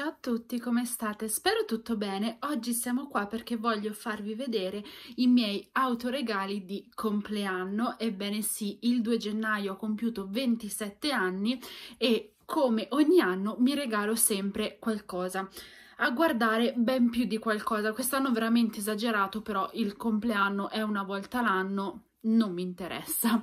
Ciao a tutti, come state? Spero tutto bene. Oggi siamo qua perché voglio farvi vedere i miei autoregali di compleanno. Ebbene sì, il 2 gennaio ho compiuto 27 anni e come ogni anno mi regalo sempre qualcosa a guardare ben più di qualcosa. Quest'anno veramente esagerato, però il compleanno è una volta l'anno, non mi interessa.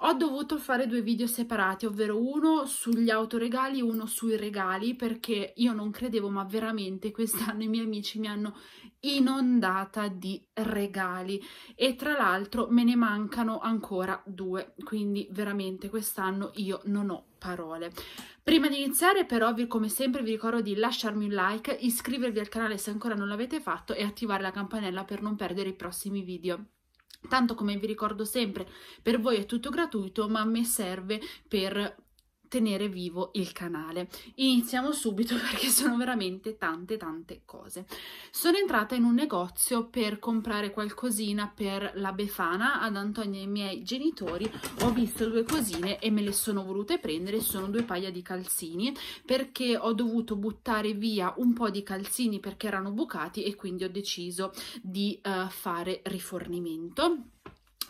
Ho dovuto fare due video separati, ovvero uno sugli autoregali e uno sui regali, perché io non credevo, ma veramente quest'anno i miei amici mi hanno inondata di regali e tra l'altro me ne mancano ancora due, quindi veramente quest'anno io non ho parole. Prima di iniziare però vi, come sempre vi ricordo di lasciarmi un like, iscrivervi al canale se ancora non l'avete fatto e attivare la campanella per non perdere i prossimi video. Tanto come vi ricordo sempre, per voi è tutto gratuito, ma a me serve per tenere vivo il canale. Iniziamo subito perché sono veramente tante tante cose. Sono entrata in un negozio per comprare qualcosina per la Befana ad Antonia e i miei genitori. Ho visto due cosine e me le sono volute prendere, sono due paia di calzini perché ho dovuto buttare via un po' di calzini perché erano bucati e quindi ho deciso di uh, fare rifornimento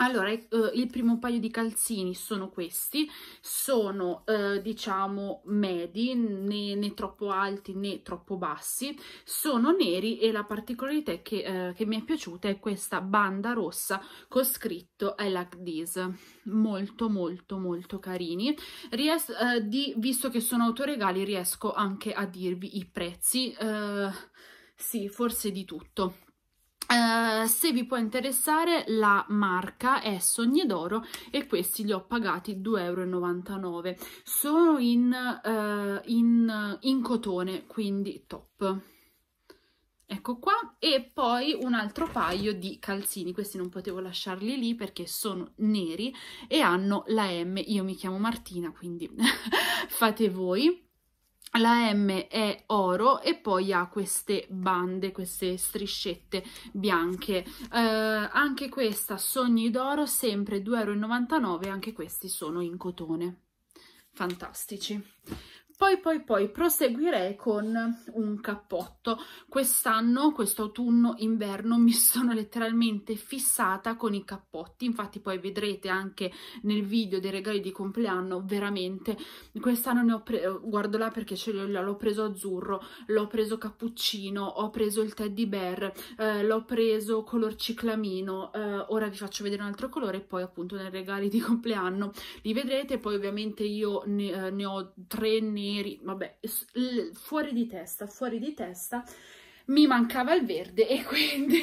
allora, eh, il primo paio di calzini sono questi, sono eh, diciamo medi, né, né, troppo alti né troppo bassi, sono neri e la particolarità che, eh, che mi è piaciuta è questa banda rossa con scritto I like this, molto molto molto carini. Ries eh, di, visto che sono autoregali riesco anche a dirvi i prezzi, eh, sì forse di tutto eh, se vi può interessare la marca è Sogni d'Oro e questi li ho pagati 2,99 euro sono in, uh, in, in cotone quindi top ecco qua e poi un altro paio di calzini questi non potevo lasciarli lì perché sono neri e hanno la M io mi chiamo Martina quindi fate voi la M è oro e poi ha queste bande, queste striscette bianche. Eh, anche questa sogni d'oro, sempre 2,99 euro, anche questi sono in cotone. Fantastici. Poi poi poi proseguirei con un cappotto. Quest'anno, quest'autunno, inverno mi sono letteralmente fissata con i cappotti. Infatti poi vedrete anche nel video dei regali di compleanno, veramente quest'anno ne ho preso, guardo là perché ce l'ho preso azzurro, l'ho preso cappuccino, ho preso il teddy bear, eh, l'ho preso color ciclamino, eh, ora vi faccio vedere un altro colore e poi appunto nei regali di compleanno li vedrete, poi ovviamente io ne, eh, ne ho tre, ne neri, vabbè, fuori di testa, fuori di testa, mi mancava il verde e quindi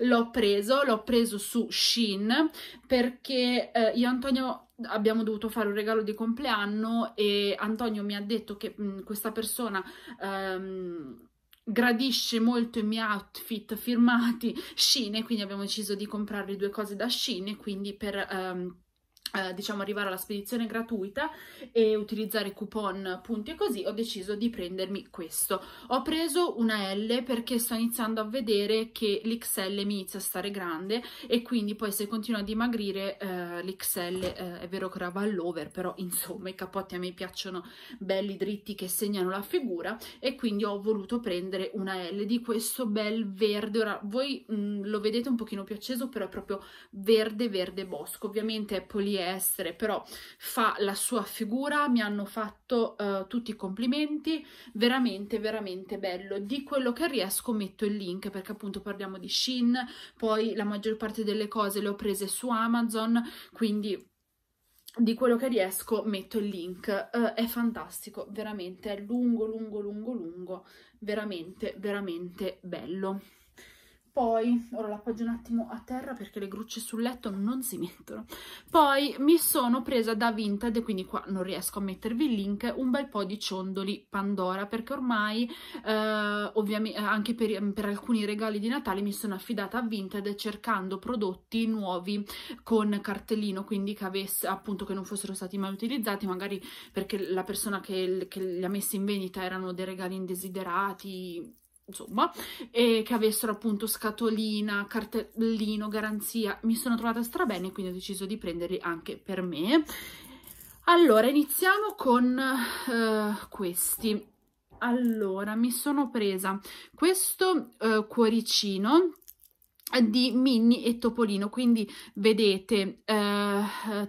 l'ho preso, l'ho preso su Shein perché eh, io e Antonio abbiamo dovuto fare un regalo di compleanno e Antonio mi ha detto che mh, mm, questa persona... Um, gradisce molto i miei outfit firmati Shein quindi abbiamo deciso di comprarli due cose da Shein quindi per um, eh, diciamo arrivare alla spedizione gratuita e utilizzare coupon punti e così ho deciso di prendermi questo ho preso una L perché sto iniziando a vedere che l'XL mi inizia a stare grande e quindi poi se continua a dimagrire eh, l'XL eh, è vero che era all'over però insomma i cappotti a me piacciono belli dritti che segnano la figura e quindi ho voluto prendere una L di questo bel verde ora voi mh, mm, lo vedete un pochino più acceso però è proprio verde verde bosco ovviamente è poliestere essere, però fa la sua figura, mi hanno fatto uh, tutti i complimenti, veramente veramente bello. Di quello che riesco metto il link perché appunto parliamo di Shin, poi la maggior parte delle cose le ho prese su Amazon, quindi di quello che riesco metto il link, uh, è fantastico, veramente, è lungo, lungo, lungo, lungo, veramente, veramente bello poi, ora l'appoggio un attimo a terra perché le grucce sul letto non si mettono. Poi mi sono presa da Vinted, quindi qua non riesco a mettervi il link, un bel po' di ciondoli Pandora perché ormai eh, ovviamente eh, anche per, per, alcuni regali di Natale mi sono affidata a Vinted cercando prodotti nuovi con cartellino, quindi che avesse, appunto che non fossero stati mai utilizzati, magari perché la persona che, che li ha messi in vendita erano dei regali indesiderati, insomma, e che avessero appunto scatolina, cartellino, garanzia. Mi sono trovata strabene, quindi ho deciso di prenderli anche per me. Allora, iniziamo con uh, questi. Allora, mi sono presa questo uh, cuoricino di Minnie e Topolino, quindi vedete eh,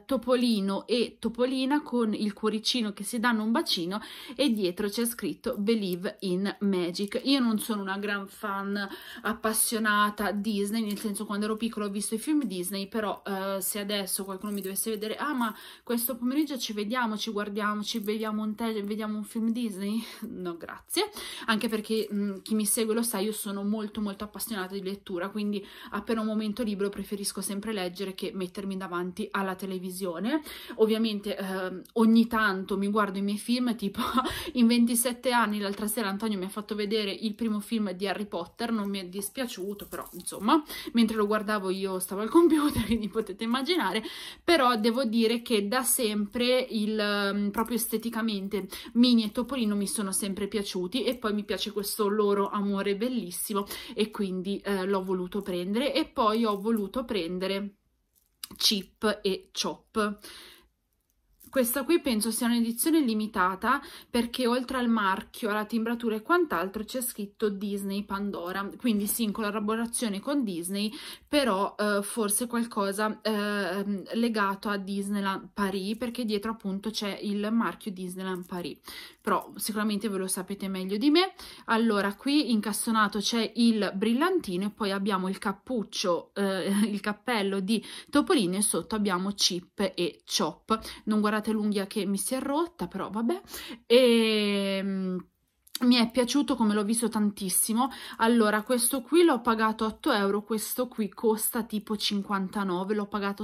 Topolino e Topolina con il cuoricino che si danno un bacino e dietro c'è scritto Believe in Magic. Io non sono una gran fan appassionata Disney, nel senso quando ero piccola ho visto i film Disney, però eh, se adesso qualcuno mi dovesse vedere, ah ma questo pomeriggio ci vediamo, ci guardiamo, ci beviamo un tè, vediamo un film Disney, no grazie, anche perché mh, chi mi segue lo sa, io sono molto molto appassionata di lettura, quindi appena un momento libero preferisco sempre leggere che mettermi davanti alla televisione. Ovviamente eh, ogni tanto mi guardo i miei film, tipo in 27 anni l'altra sera Antonio mi ha fatto vedere il primo film di Harry Potter, non mi è dispiaciuto, però insomma, mentre lo guardavo io stavo al computer, quindi potete immaginare, però devo dire che da sempre il ehm, proprio esteticamente Mini e Topolino mi sono sempre piaciuti e poi mi piace questo loro amore bellissimo e quindi eh, l'ho voluto prendere prendere e poi ho voluto prendere chip e chop questa qui penso sia un'edizione limitata perché oltre al marchio, alla timbratura e quant'altro c'è scritto Disney Pandora, quindi sì in collaborazione con Disney, però eh, forse qualcosa eh, legato a Disneyland Paris perché dietro appunto c'è il marchio Disneyland Paris, però sicuramente ve lo sapete meglio di me. Allora qui incassonato c'è il brillantino e poi abbiamo il cappuccio, eh, il cappello di Topolino e sotto abbiamo Chip e Chop. Non guardate l'unghia che mi si è rotta, però vabbè. E ehm, mi è piaciuto come l'ho visto tantissimo allora questo qui l'ho pagato 8 euro questo qui costa tipo 59 l'ho pagato 7,50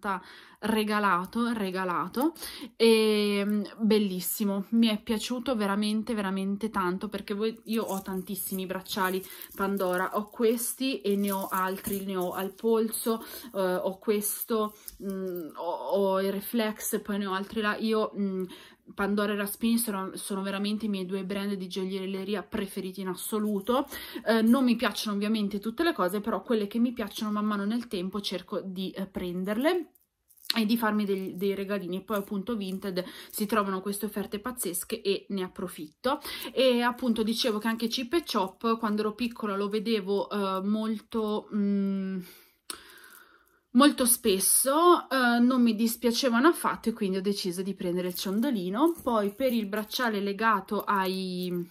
euro regalato regalato e ehm, bellissimo mi è piaciuto veramente veramente tanto perché voi, io ho tantissimi bracciali Pandora ho questi e ne ho altri ne ho al polso eh, ho questo mh, mm, ho, ho, il reflex poi ne ho altri là io mh, mm, Pandora e Raspini sono, sono, veramente i miei due brand di gioielleria preferiti in assoluto. Eh, non mi piacciono ovviamente tutte le cose, però quelle che mi piacciono man mano nel tempo cerco di eh, prenderle e di farmi dei, dei, regalini poi appunto Vinted si trovano queste offerte pazzesche e ne approfitto e appunto dicevo che anche Chip e Chop quando ero piccola lo vedevo eh, molto mh, mm, molto spesso eh, non mi dispiacevano affatto e quindi ho deciso di prendere il ciondolino poi per il bracciale legato ai,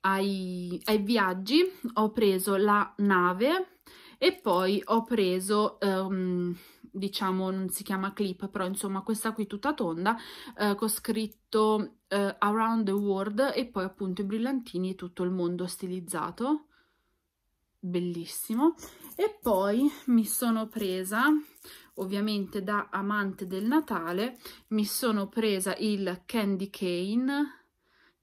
ai, ai viaggi ho preso la nave e poi ho preso um, diciamo non si chiama clip però insomma questa qui tutta tonda eh, con scritto eh, around the world e poi appunto i brillantini e tutto il mondo stilizzato bellissimo e poi mi sono presa ovviamente da amante del Natale mi sono presa il candy cane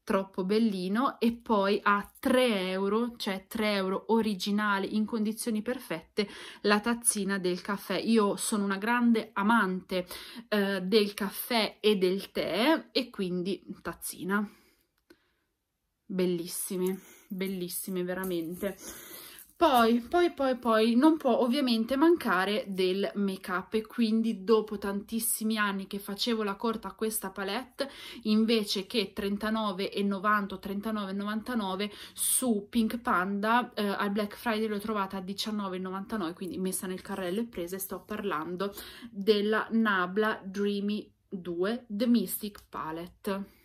troppo bellino e poi a 3 euro cioè 3 euro originale in condizioni perfette la tazzina del caffè io sono una grande amante eh, del caffè e del tè e quindi tazzina bellissime bellissime veramente poi, poi, poi, poi, non può ovviamente mancare del make-up e quindi dopo tantissimi anni che facevo la corta a questa palette, invece che 39,90 39,99 su Pink Panda, eh, al Black Friday l'ho trovata a 19,99, quindi messa nel carrello e presa e sto parlando della Nabla Dreamy 2 The Mystic Palette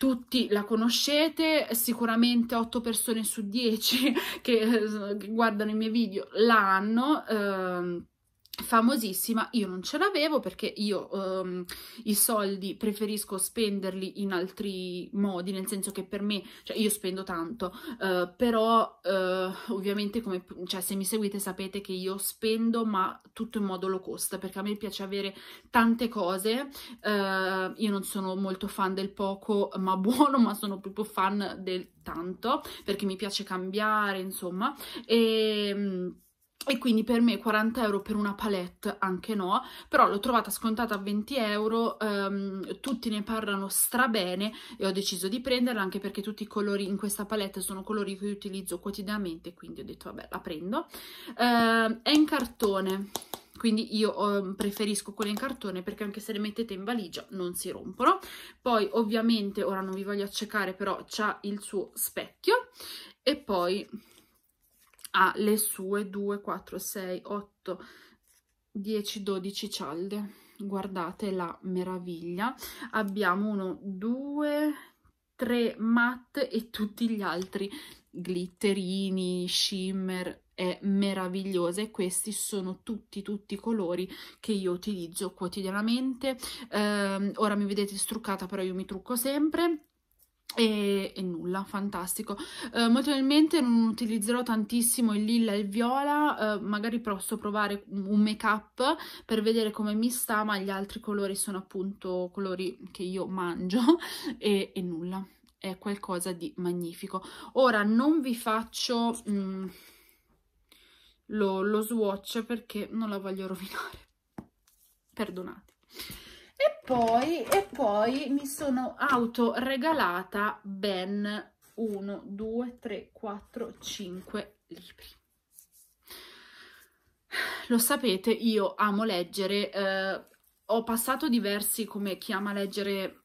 tutti la conoscete, sicuramente 8 persone su 10 che eh, guardano i miei video la hanno. Ehm, famosissima, io non ce l'avevo perché io um, i soldi preferisco spenderli in altri modi, nel senso che per me, cioè io spendo tanto, uh, però uh, ovviamente come, cioè se mi seguite sapete che io spendo ma tutto in modo low cost perché a me piace avere tante cose, uh, io non sono molto fan del poco ma buono ma sono proprio fan del tanto perché mi piace cambiare insomma e... Ehm, e quindi per me 40 euro per una palette anche no, però l'ho trovata scontata a 20 euro, ehm, tutti ne parlano strabene e ho deciso di prenderla anche perché tutti i colori in questa palette sono colori che io utilizzo quotidianamente, quindi ho detto vabbè la prendo. Eh, è in cartone, quindi io eh, preferisco quella in cartone perché anche se le mettete in valigia non si rompono. Poi ovviamente, ora non vi voglio accecare però c'ha il suo specchio e poi ha le sue 2, 4, 6, 8, 10, 12 cialde. Guardate la meraviglia. Abbiamo 1, 2, 3 matte e tutti gli altri glitterini, shimmer, è meravigliosa e questi sono tutti tutti i colori che io utilizzo quotidianamente eh, ora mi vedete struccata però io mi trucco sempre e, e, nulla, fantastico. Eh, molto probabilmente non utilizzerò tantissimo il lilla e il viola, eh, magari posso provare un make up per vedere come mi sta, ma gli altri colori sono appunto colori che io mangio e, e nulla, è qualcosa di magnifico. Ora non vi faccio mh, mm, lo, lo swatch perché non la voglio rovinare, perdonate e poi, e poi mi sono autoregalata ben 1, 2, 3, 4, 5 libri. Lo sapete, io amo leggere, eh, ho passato diversi, come chi ama leggere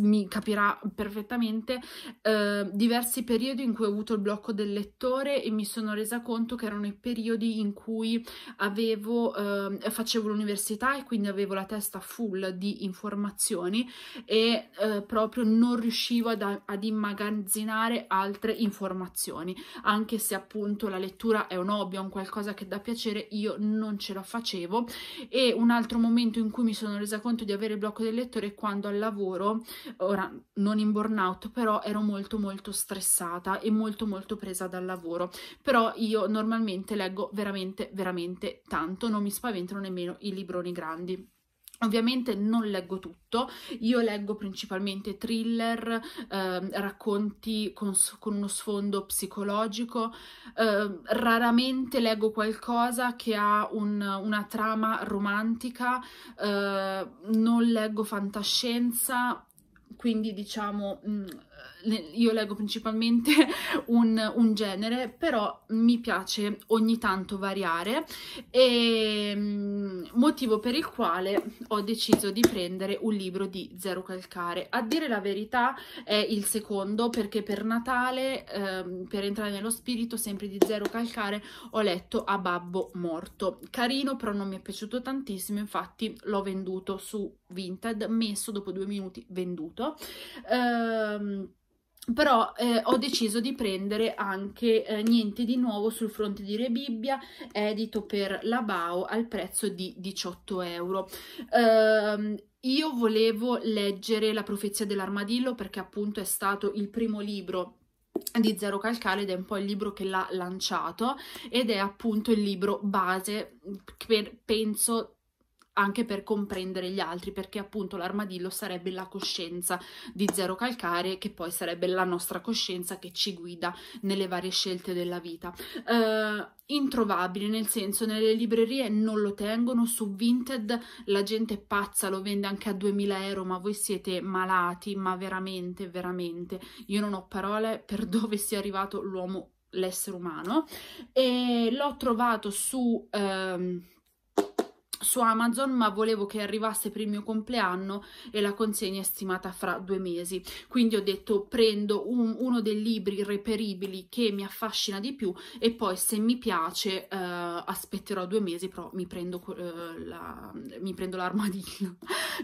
mi capirà perfettamente, eh, diversi periodi in cui ho avuto il blocco del lettore e mi sono resa conto che erano i periodi in cui avevo, eh, facevo l'università e quindi avevo la testa full di informazioni e eh, proprio non riuscivo ad, ad immagazzinare altre informazioni, anche se appunto la lettura è un hobby, è un qualcosa che dà piacere, io non ce la facevo e un altro momento in cui mi sono resa conto di avere il blocco del lettore è quando al lavoro ora non in burnout, però ero molto molto stressata e molto molto presa dal lavoro, però io normalmente leggo veramente veramente tanto, non mi spaventano nemmeno i libroni grandi. Ovviamente non leggo tutto, io leggo principalmente thriller, eh, racconti con, con, uno sfondo psicologico, eh, raramente leggo qualcosa che ha un, una trama romantica, eh, non leggo fantascienza, quindi diciamo mh, io leggo principalmente un, un, genere, però mi piace ogni tanto variare, e, mm, motivo per il quale ho deciso di prendere un libro di Zero Calcare. A dire la verità è il secondo, perché per Natale, ehm, per entrare nello spirito sempre di Zero Calcare, ho letto A Babbo Morto. Carino, però non mi è piaciuto tantissimo, infatti l'ho venduto su Vinted, messo dopo due minuti venduto. Ehm, però eh, ho deciso di prendere anche eh, niente di nuovo sul fronte di Rebibbia, edito per la BAO al prezzo di 18 euro. Eh, io volevo leggere La profezia dell'armadillo perché appunto è stato il primo libro di Zero Calcare ed è un po' il libro che l'ha lanciato ed è appunto il libro base per, penso, anche per comprendere gli altri, perché appunto l'armadillo sarebbe la coscienza di zero calcare, che poi sarebbe la nostra coscienza che ci guida nelle varie scelte della vita. Uh, introvabile, nel senso nelle librerie non lo tengono, su Vinted la gente è pazza, lo vende anche a 2000 euro, ma voi siete malati, ma veramente, veramente, io non ho parole per dove sia arrivato l'uomo, l'essere umano, e l'ho trovato su... Uh, su Amazon, ma volevo che arrivasse per il mio compleanno e la consegna è stimata fra due mesi. Quindi ho detto prendo un, uno dei libri reperibili che mi affascina di più e poi se mi piace eh, aspetterò due mesi, però mi prendo, eh, la, mi prendo l'armadillo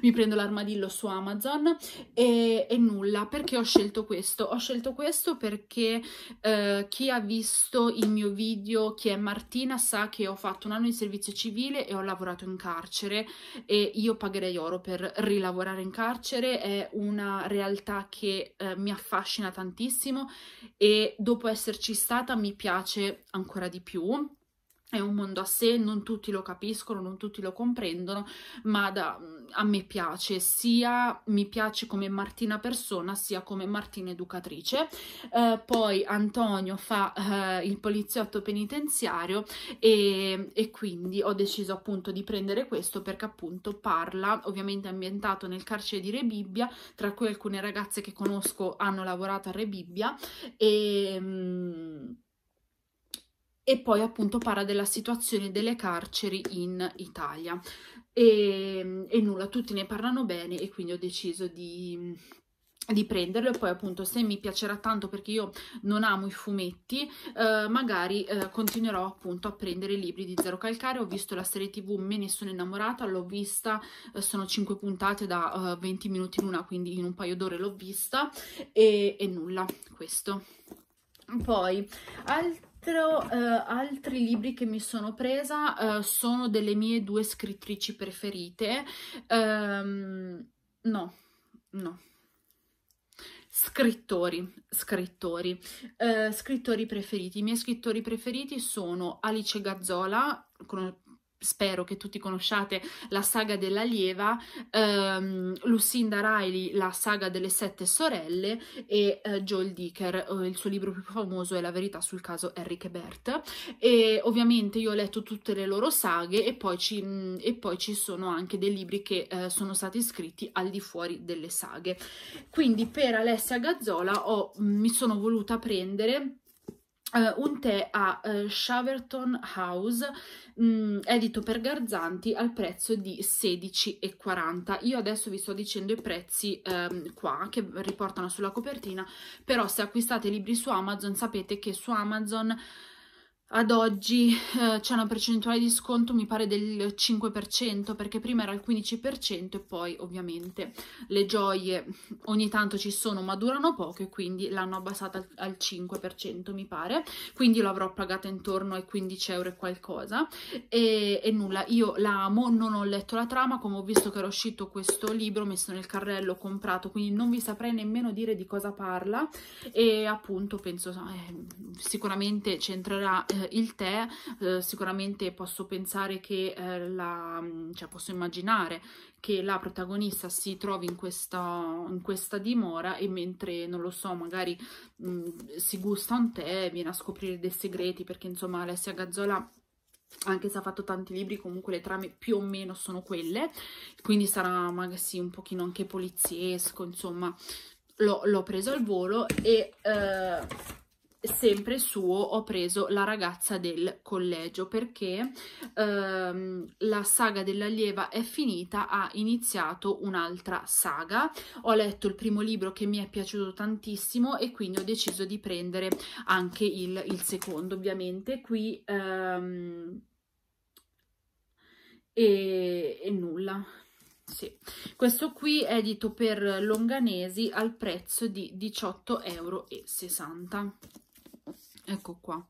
mi prendo l'armadillo su Amazon e, e, nulla. Perché ho scelto questo? Ho scelto questo perché eh, chi ha visto il mio video, chi è Martina, sa che ho fatto un anno di servizio civile e ho lavorato in carcere e io pagherei oro per rilavorare in carcere. È una realtà che eh, mi affascina tantissimo e dopo esserci stata mi piace ancora di più è un mondo a sé, non tutti lo capiscono, non tutti lo comprendono, ma da, a me piace, sia mi piace come Martina persona, sia come Martina educatrice. Eh, poi Antonio fa eh, il poliziotto penitenziario e, e, quindi ho deciso appunto di prendere questo perché appunto parla, ovviamente ambientato nel carcere di Rebibbia, tra cui alcune ragazze che conosco hanno lavorato a Rebibbia e... Mh, mm, e poi appunto parla della situazione delle carceri in Italia. E, e nulla, tutti ne parlano bene e quindi ho deciso di, di prenderlo e poi appunto se mi piacerà tanto perché io non amo i fumetti eh, magari eh, continuerò appunto a prendere i libri di Zero Calcare ho visto la serie tv me ne sono innamorata l'ho vista eh, sono 5 puntate da 20 eh, minuti in una quindi in un paio d'ore l'ho vista e, e, nulla questo poi altro altro, eh, altri libri che mi sono presa eh, sono delle mie due scrittrici preferite. Um, no, no. Scrittori, scrittori, eh, scrittori preferiti. I miei scrittori preferiti sono Alice Gazzola, con spero che tutti conosciate la saga dell'allieva, ehm, Lucinda Riley la saga delle sette sorelle e eh, Joel Dicker, eh, il suo libro più famoso è La verità sul caso Enrique Bert e ovviamente io ho letto tutte le loro saghe e poi ci, mh, mm, e poi ci sono anche dei libri che eh, sono stati scritti al di fuori delle saghe. Quindi per Alessia Gazzola ho, mm, mi sono voluta prendere Uh, un tè a uh, Shaverton House, mh, mm, edito per Garzanti, al prezzo di 16,40. Io adesso vi sto dicendo i prezzi um, qua, che riportano sulla copertina, però se acquistate libri su Amazon sapete che su Amazon ad oggi eh, c'è una percentuale di sconto mi pare del 5% perché prima era il 15% e poi ovviamente le gioie ogni tanto ci sono ma durano poco e quindi l'hanno abbassata al, al 5% mi pare quindi l'avrò pagata intorno ai 15 euro e qualcosa e, e nulla io la amo non ho letto la trama come ho visto che era uscito questo libro messo nel carrello comprato quindi non vi saprei nemmeno dire di cosa parla e appunto penso eh, sicuramente c'entrerà eh, eh, il tè eh, sicuramente posso pensare che eh, la, mm, cioè posso immaginare che la protagonista si trovi in questa, in questa dimora e mentre, non lo so, magari mh, mm, si gusta un tè, viene a scoprire dei segreti perché insomma Alessia Gazzola anche se ha fatto tanti libri, comunque le trame più o meno sono quelle, quindi sarà magari sì, un pochino anche poliziesco, insomma, l'ho preso al volo e eh, sempre suo ho preso la ragazza del collegio perché ehm, la saga dell'allieva è finita, ha iniziato un'altra saga. Ho letto il primo libro che mi è piaciuto tantissimo e quindi ho deciso di prendere anche il, il secondo. Ovviamente qui... Ehm, e, e nulla, sì. Questo qui è edito per Longanesi al prezzo di 18,60 euro ecco qua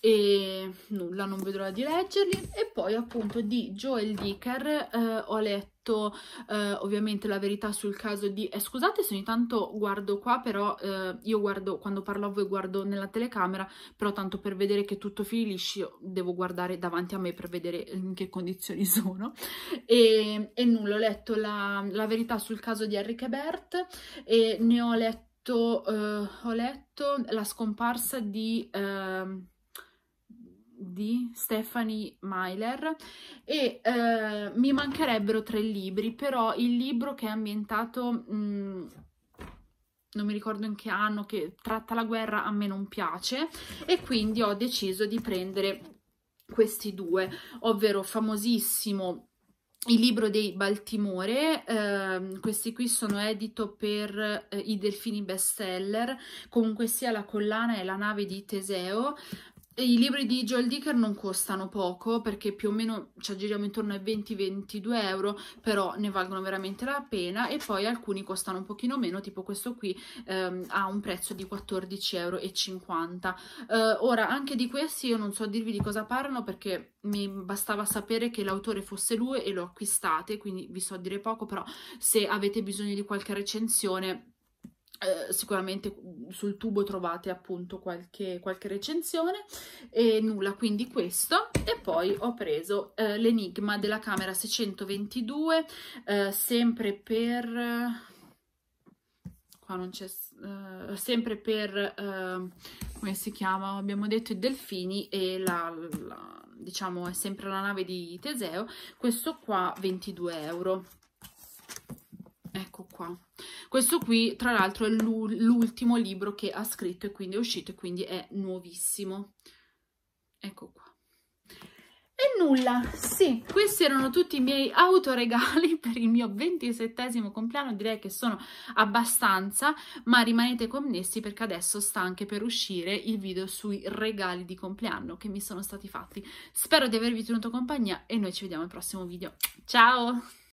e nulla, non vedrò di leggerli e poi appunto di Joel Dicker eh, ho letto eh, ovviamente la verità sul caso di eh, scusate se ogni tanto guardo qua però eh, io guardo, quando parlo a voi guardo nella telecamera però tanto per vedere che tutto fili lisci devo guardare davanti a me per vedere in che condizioni sono e, e nulla, ho letto la, la, verità sul caso di Henry Kebert e ne ho letto letto, eh, ho letto la scomparsa di, eh, di Stephanie Myler e eh, mi mancherebbero tre libri, però il libro che è ambientato... Mh, mm, non mi ricordo in che anno, che tratta la guerra, a me non piace e quindi ho deciso di prendere questi due, ovvero famosissimo il libro dei Baltimore, eh, questi qui sono edito per eh, i Delfini bestseller, comunque sia la collana e la nave di Teseo, i libri di Joel Dicker non costano poco perché più o meno ci aggiriamo intorno ai 20-22 euro, però ne valgono veramente la pena e poi alcuni costano un pochino meno, tipo questo qui ehm, ha un prezzo di 14,50 euro. Eh, ora, anche di questi io non so dirvi di cosa parlano perché mi bastava sapere che l'autore fosse lui e l'ho acquistate, quindi vi so dire poco, però se avete bisogno di qualche recensione eh, sicuramente mm, sul tubo trovate appunto qualche, qualche, recensione e nulla quindi questo e poi ho preso eh, l'enigma della camera 622 eh, sempre per qua non c'è eh, sempre per eh, come si chiama abbiamo detto i delfini e la, la diciamo è sempre la nave di Teseo questo qua 22 euro ecco qua questo qui, tra l'altro, è l'ultimo libro che ha scritto e quindi è uscito e quindi è nuovissimo. Ecco qua. E nulla, sì, questi erano tutti i miei autoregali per il mio ventisettesimo compleanno, direi che sono abbastanza, ma rimanete connessi perché adesso sta anche per uscire il video sui regali di compleanno che mi sono stati fatti. Spero di avervi tenuto compagnia e noi ci vediamo al prossimo video. Ciao!